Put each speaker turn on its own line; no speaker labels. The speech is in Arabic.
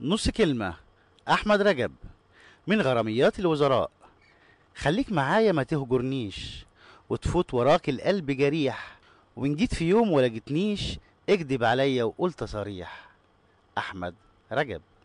نص كلمة أحمد رجب من غراميات الوزراء خليك معايا ما تهجرنيش وتفوت وراك القلب جريح وإن جيت في يوم ولا جتنيش اكدب عليا وقول تصريح
أحمد رجب